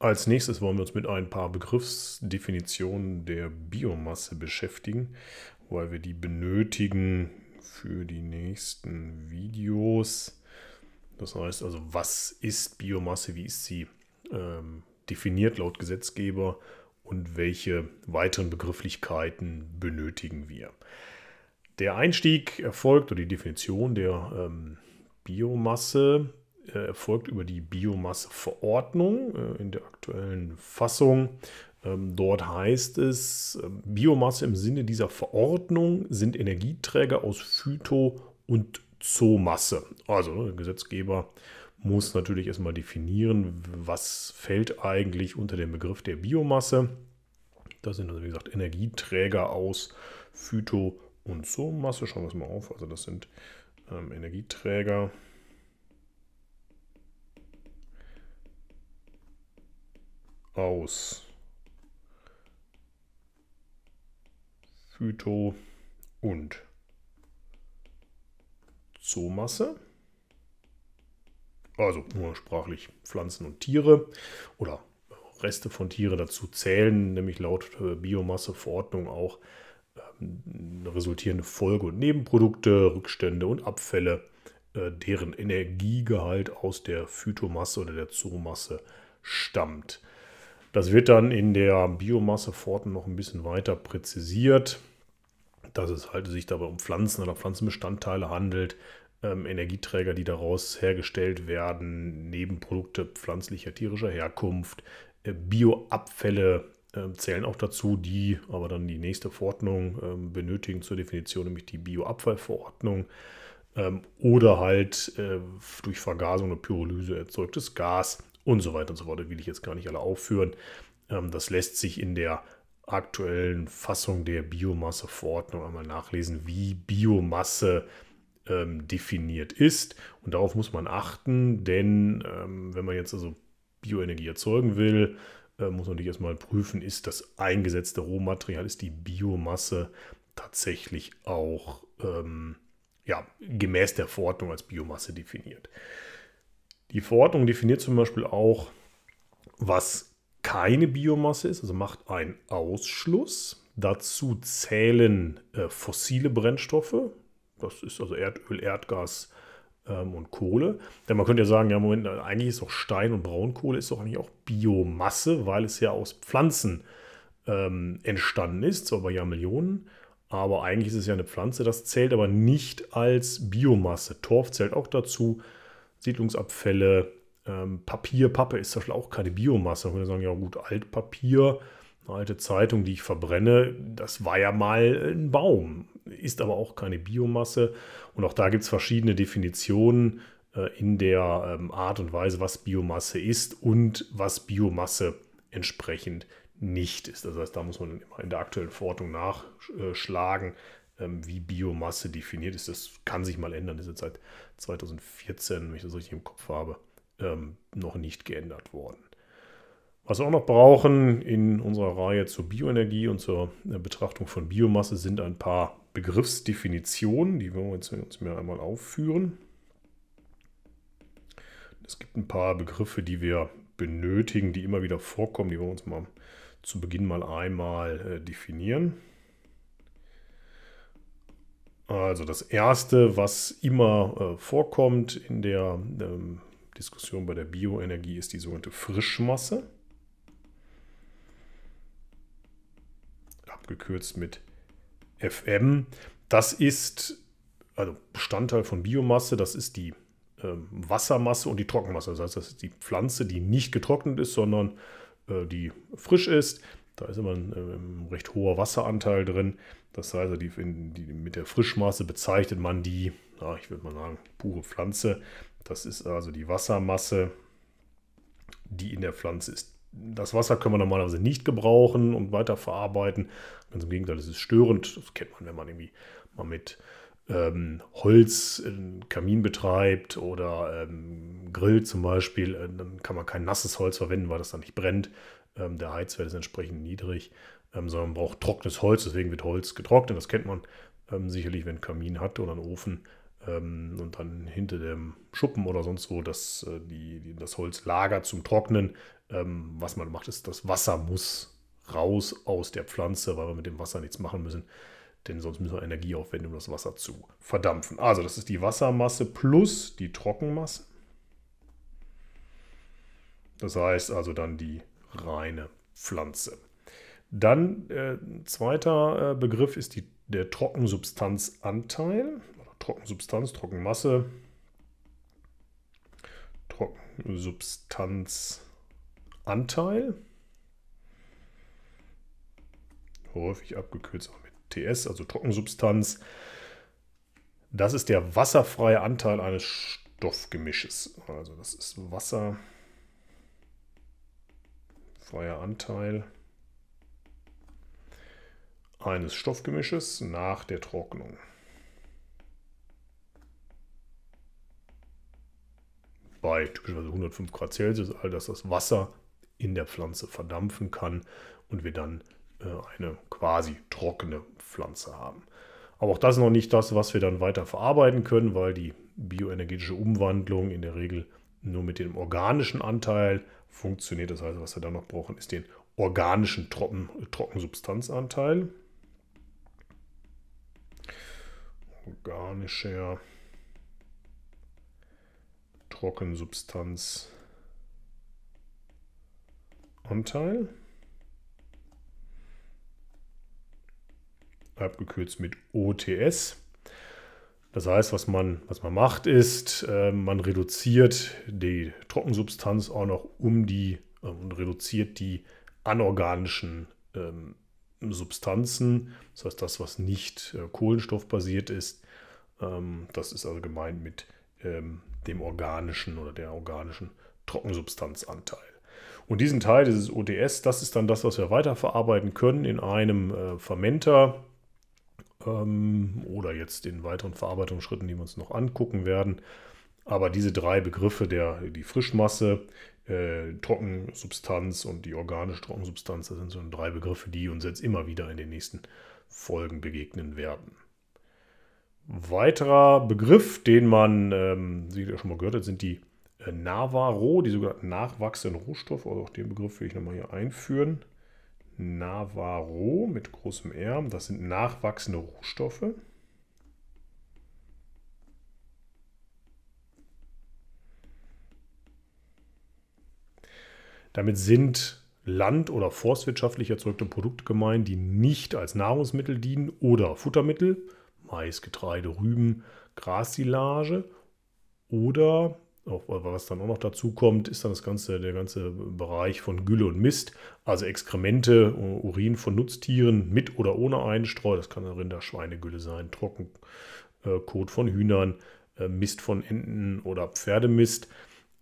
Als nächstes wollen wir uns mit ein paar Begriffsdefinitionen der Biomasse beschäftigen, weil wir die benötigen für die nächsten Videos. Das heißt also, was ist Biomasse, wie ist sie ähm, definiert laut Gesetzgeber und welche weiteren Begrifflichkeiten benötigen wir. Der Einstieg erfolgt oder die Definition der ähm, Biomasse erfolgt äh, über die Biomasseverordnung äh, in der aktuellen Fassung. Ähm, dort heißt es, ähm, Biomasse im Sinne dieser Verordnung sind Energieträger aus Phyto- und Zoomasse. Also der ne, Gesetzgeber muss natürlich erstmal definieren, was fällt eigentlich unter den Begriff der Biomasse. Das sind also wie gesagt Energieträger aus Phyto- und Zoomasse. Schauen wir es mal auf. Also das sind ähm, Energieträger. aus Phyto- und Zoomasse. Also nur sprachlich Pflanzen und Tiere oder Reste von Tieren dazu zählen, nämlich laut äh, Biomasseverordnung auch ähm, resultierende Folge- und Nebenprodukte, Rückstände und Abfälle, äh, deren Energiegehalt aus der Phytomasse oder der Zoomasse stammt. Das wird dann in der Biomasse-Forten noch ein bisschen weiter präzisiert, dass es halt sich dabei um Pflanzen oder Pflanzenbestandteile handelt, ähm, Energieträger, die daraus hergestellt werden, Nebenprodukte pflanzlicher, tierischer Herkunft, äh, Bioabfälle äh, zählen auch dazu, die aber dann die nächste Verordnung äh, benötigen zur Definition, nämlich die Bioabfallverordnung ähm, oder halt äh, durch Vergasung oder Pyrolyse erzeugtes Gas und so weiter und so fort. Das will ich jetzt gar nicht alle aufführen. Ähm, das lässt sich in der aktuellen Fassung der Biomasseverordnung einmal nachlesen, wie Biomasse ähm, definiert ist. Und darauf muss man achten, denn ähm, wenn man jetzt also Bioenergie erzeugen will, äh, muss man natürlich erstmal prüfen, ist das eingesetzte Rohmaterial, ist die Biomasse tatsächlich auch ähm, ja, gemäß der Verordnung als Biomasse definiert. Die Verordnung definiert zum Beispiel auch, was keine Biomasse ist, also macht einen Ausschluss. Dazu zählen äh, fossile Brennstoffe, das ist also Erdöl, Erdgas ähm, und Kohle. Denn man könnte ja sagen, ja, Moment, eigentlich ist doch Stein und Braunkohle ist doch eigentlich auch Biomasse, weil es ja aus Pflanzen ähm, entstanden ist, zwar bei Jahrmillionen, aber eigentlich ist es ja eine Pflanze. Das zählt aber nicht als Biomasse. Torf zählt auch dazu. Siedlungsabfälle, ähm, Papier, Pappe ist zum Beispiel auch keine Biomasse. Man würde sagen, ja gut, Altpapier, eine alte Zeitung, die ich verbrenne, das war ja mal ein Baum, ist aber auch keine Biomasse. Und auch da gibt es verschiedene Definitionen äh, in der ähm, Art und Weise, was Biomasse ist und was Biomasse entsprechend nicht ist. Das heißt, da muss man immer in der aktuellen Verordnung nachschlagen, ähm, wie Biomasse definiert ist. Das kann sich mal ändern. Das ist jetzt seit 2014, wenn ich das richtig im Kopf habe, ähm, noch nicht geändert worden. Was wir auch noch brauchen in unserer Reihe zur Bioenergie und zur äh, Betrachtung von Biomasse sind ein paar Begriffsdefinitionen, die wir uns jetzt mir einmal aufführen. Es gibt ein paar Begriffe, die wir benötigen, die immer wieder vorkommen, die wir uns mal zu Beginn mal einmal äh, definieren. Also das Erste, was immer äh, vorkommt in der ähm, Diskussion bei der Bioenergie, ist die sogenannte Frischmasse. Abgekürzt mit FM. Das ist also Bestandteil von Biomasse, das ist die äh, Wassermasse und die Trockenmasse. Das heißt, das ist die Pflanze, die nicht getrocknet ist, sondern äh, die frisch ist. Da ist immer ein, ein ähm, recht hoher Wasseranteil drin. Das heißt, die, die, mit der Frischmasse bezeichnet man die, ja, ich würde mal sagen, pure Pflanze. Das ist also die Wassermasse, die in der Pflanze ist. Das Wasser können wir normalerweise nicht gebrauchen und weiterverarbeiten. Ganz im Gegenteil, das ist störend. Das kennt man, wenn man irgendwie mal mit ähm, Holz einen Kamin betreibt oder ähm, Grill zum Beispiel, äh, dann kann man kein nasses Holz verwenden, weil das dann nicht brennt ähm, der Heizwert ist entsprechend niedrig, ähm, sondern man braucht trockenes Holz, deswegen wird Holz getrocknet. Das kennt man ähm, sicherlich, wenn ein Kamin hat oder einen Ofen ähm, und dann hinter dem Schuppen oder sonst wo das, äh, die, die, das Holz lagert zum Trocknen. Ähm, was man macht, ist, das Wasser muss raus aus der Pflanze, weil wir mit dem Wasser nichts machen müssen denn sonst müssen wir Energie aufwenden, um das Wasser zu verdampfen. Also das ist die Wassermasse plus die Trockenmasse. Das heißt also dann die reine Pflanze. Dann äh, zweiter äh, Begriff ist die, der Trockensubstanzanteil. Trockensubstanz, Trockenmasse. Trockensubstanzanteil. Häufig abgekürzt auch mit TS, also Trockensubstanz. Das ist der wasserfreie Anteil eines Stoffgemisches. Also das ist Wasser freier Anteil eines Stoffgemisches nach der Trocknung. Bei typischerweise 105 Grad Celsius, all dass das Wasser in der Pflanze verdampfen kann und wir dann äh, eine quasi trockene Pflanze haben. Aber auch das ist noch nicht das, was wir dann weiter verarbeiten können, weil die bioenergetische Umwandlung in der Regel nur mit dem organischen Anteil funktioniert. Das heißt, was wir dann noch brauchen, ist den organischen Trocken, Trockensubstanzanteil. Organischer Trockensubstanzanteil. Abgekürzt mit OTS. Das heißt, was man, was man macht, ist, äh, man reduziert die Trockensubstanz auch noch um die äh, und reduziert die anorganischen ähm, Substanzen. Das heißt, das, was nicht äh, kohlenstoffbasiert ist, ähm, das ist also gemeint mit ähm, dem organischen oder der organischen Trockensubstanzanteil. Und diesen Teil dieses ODS, das ist dann das, was wir weiterverarbeiten können in einem äh, Fermenter ähm, oder jetzt den weiteren Verarbeitungsschritten, die wir uns noch angucken werden. Aber diese drei Begriffe, der, die Frischmasse, äh, Trockensubstanz und die organische Trockensubstanz, das sind so drei Begriffe, die uns jetzt immer wieder in den nächsten Folgen begegnen werden. Weiterer Begriff, den man ähm, ja schon mal gehört hat, sind die äh, Navaro, die sogenannten nachwachsenden Rohstoffe. Also auch den Begriff will ich nochmal hier einführen. Navarro mit großem R. Das sind nachwachsende Rohstoffe. Damit sind land- oder forstwirtschaftlich erzeugte Produkte gemeint, die nicht als Nahrungsmittel dienen oder Futtermittel, Mais, Getreide, Rüben, Grassilage oder auch, was dann auch noch dazu kommt, ist dann das ganze, der ganze Bereich von Gülle und Mist, also Exkremente, Urin von Nutztieren mit oder ohne Einstreu, das kann Rinder, Schweinegülle sein, Trockenkot äh, von Hühnern, äh, Mist von Enten oder Pferdemist.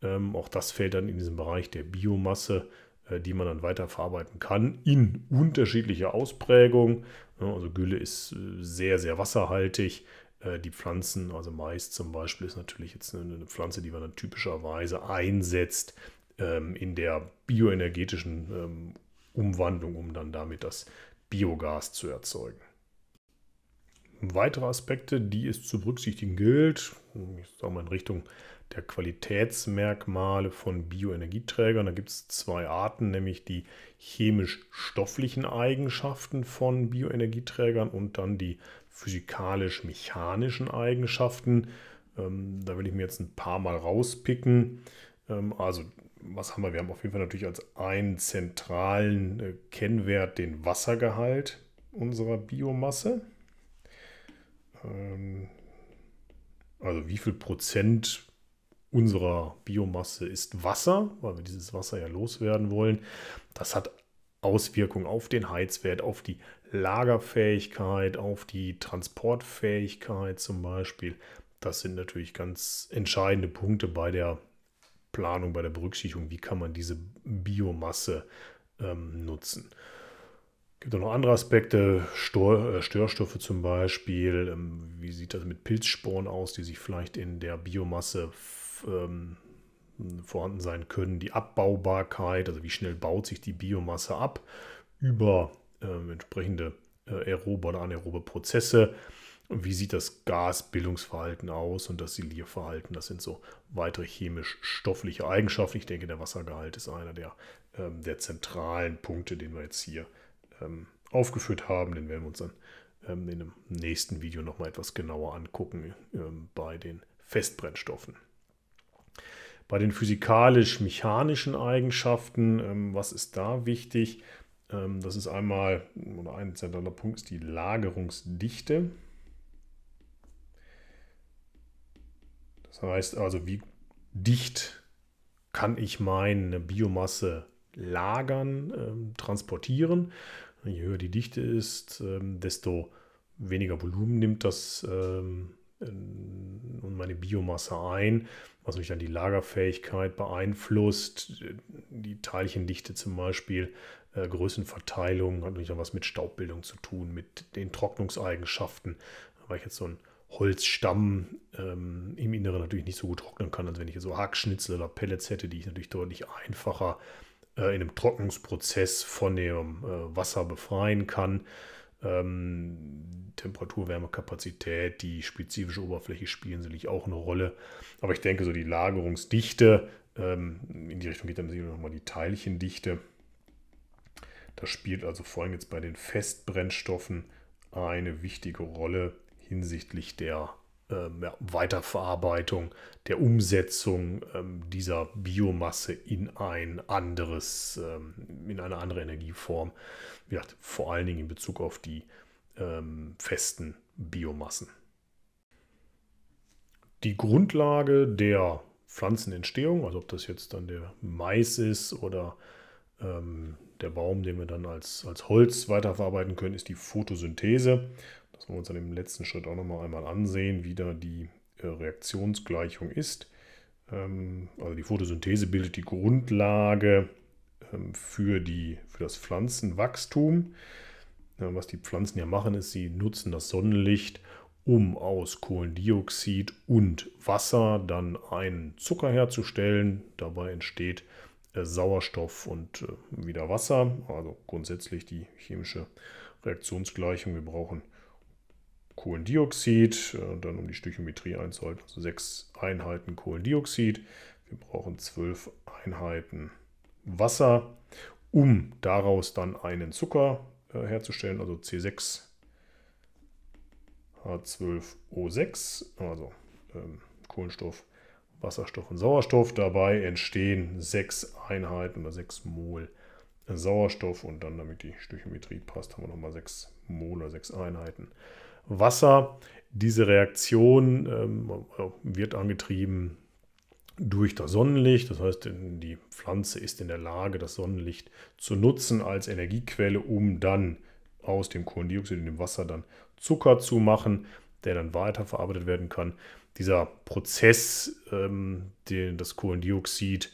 Ähm, auch das fällt dann in diesen Bereich der Biomasse, äh, die man dann weiterverarbeiten kann, in unterschiedlicher Ausprägung. Also Gülle ist sehr, sehr wasserhaltig äh, die Pflanzen, also Mais zum Beispiel, ist natürlich jetzt eine, Pflanze, die man dann typischerweise einsetzt ähm, in der bioenergetischen ähm, Umwandlung, um dann damit das Biogas zu erzeugen. Weitere Aspekte, die es zu berücksichtigen gilt, ich sage mal in Richtung der Qualitätsmerkmale von Bioenergieträgern. Da gibt es zwei Arten, nämlich die chemisch-stofflichen Eigenschaften von Bioenergieträgern und dann die physikalisch-mechanischen Eigenschaften. Ähm, da will ich mir jetzt ein paar mal rauspicken. Ähm, also, was haben wir? Wir haben auf jeden Fall natürlich als einen zentralen äh, Kennwert den Wassergehalt unserer Biomasse. Ähm, also wie viel Prozent unserer Biomasse ist Wasser, weil wir dieses Wasser ja loswerden wollen. Das hat Auswirkungen auf den Heizwert, auf die Lagerfähigkeit, auf die Transportfähigkeit zum Beispiel. Das sind natürlich ganz entscheidende Punkte bei der Planung, bei der Berücksichtigung, wie kann man diese Biomasse ähm, nutzen. Es gibt auch noch andere Aspekte, Stor äh, Störstoffe zum Beispiel. Ähm, wie sieht das mit Pilzsporen aus, die sich vielleicht in der Biomasse ähm, vorhanden sein können? Die Abbaubarkeit, also wie schnell baut sich die Biomasse ab über ähm, entsprechende äh, aerobe oder anaerobe Prozesse. Wie sieht das Gasbildungsverhalten aus und das Silierverhalten? Das sind so weitere chemisch-stoffliche Eigenschaften. Ich denke, der Wassergehalt ist einer der, ähm, der zentralen Punkte, den wir jetzt hier ähm, aufgeführt haben. Den werden wir uns dann ähm, in dem nächsten Video nochmal etwas genauer angucken ähm, bei den Festbrennstoffen. Bei den physikalisch-mechanischen Eigenschaften, ähm, was ist da wichtig? Ähm, das ist einmal, oder ein zentraler Punkt ist die Lagerungsdichte. Das heißt also, wie dicht kann ich meine Biomasse lagern, ähm, transportieren. Je höher die Dichte ist, ähm, desto weniger Volumen nimmt das äh, und meine Biomasse ein, was mich dann die Lagerfähigkeit beeinflusst, die Teilchendichte zum Beispiel, äh, Größenverteilung, hat natürlich auch was mit Staubbildung zu tun, mit den Trocknungseigenschaften, weil ich jetzt so einen Holzstamm ähm, im Inneren natürlich nicht so gut trocknen kann, als wenn ich jetzt so Hackschnitzel oder Pellets hätte, die ich natürlich deutlich einfacher äh, in einem Trocknungsprozess von dem äh, Wasser befreien kann. Ähm, Temperatur, Wärmekapazität, die spezifische Oberfläche spielen sicherlich auch eine Rolle. Aber ich denke, so die Lagerungsdichte, ähm, in die Richtung geht dann sicherlich nochmal die Teilchendichte. Das spielt also vor allem jetzt bei den Festbrennstoffen eine wichtige Rolle hinsichtlich der ähm, ja, Weiterverarbeitung, der Umsetzung ähm, dieser Biomasse in ein anderes, ähm, in eine andere Energieform. Wie vor allen Dingen in Bezug auf die ähm, festen Biomassen. Die Grundlage der Pflanzenentstehung, also ob das jetzt dann der Mais ist oder ähm, der Baum, den wir dann als, als Holz weiterverarbeiten können, ist die Photosynthese. Das wollen wir uns dann im letzten Schritt auch nochmal einmal ansehen, wie da die äh, Reaktionsgleichung ist. Ähm, also die Photosynthese bildet die Grundlage ähm, für, die, für das Pflanzenwachstum. Äh, was die Pflanzen ja machen, ist, sie nutzen das Sonnenlicht, um aus Kohlendioxid und Wasser dann einen Zucker herzustellen. Dabei entsteht äh, Sauerstoff und wieder Wasser, also grundsätzlich die chemische Reaktionsgleichung. Wir brauchen Kohlendioxid, äh, dann um die Stöchiometrie einzuhalten, also 6 Einheiten Kohlendioxid. Wir brauchen 12 Einheiten Wasser, um daraus dann einen Zucker äh, herzustellen, also C6H12O6, also ähm, Kohlenstoff, Wasserstoff und Sauerstoff. Dabei entstehen 6 Einheiten oder 6 Mol Sauerstoff und dann, damit die Stöchiometrie passt, haben wir nochmal 6 Mol oder 6 Einheiten. Wasser. Diese Reaktion ähm, wird angetrieben durch das Sonnenlicht. Das heißt, die Pflanze ist in der Lage, das Sonnenlicht zu nutzen als Energiequelle, um dann aus dem Kohlendioxid und dem Wasser dann Zucker zu machen, der dann weiterverarbeitet werden kann. Dieser Prozess, ähm, den das Kohlendioxid äh,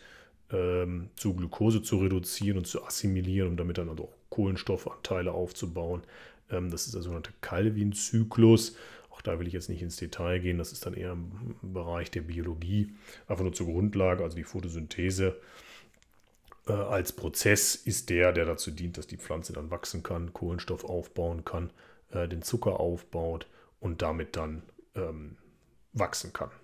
ähm, zu Glucose zu reduzieren und zu assimilieren, um damit dann also auch Kohlenstoffanteile aufzubauen. Ähm, das ist der sogenannte Calvin-Zyklus. Auch da will ich jetzt nicht ins Detail gehen, das ist dann eher im Bereich der Biologie, einfach nur zur Grundlage, also die Photosynthese äh, als Prozess ist der, der dazu dient, dass die Pflanze dann wachsen kann, Kohlenstoff aufbauen kann, äh, den Zucker aufbaut und damit dann ähm, wachsen kann.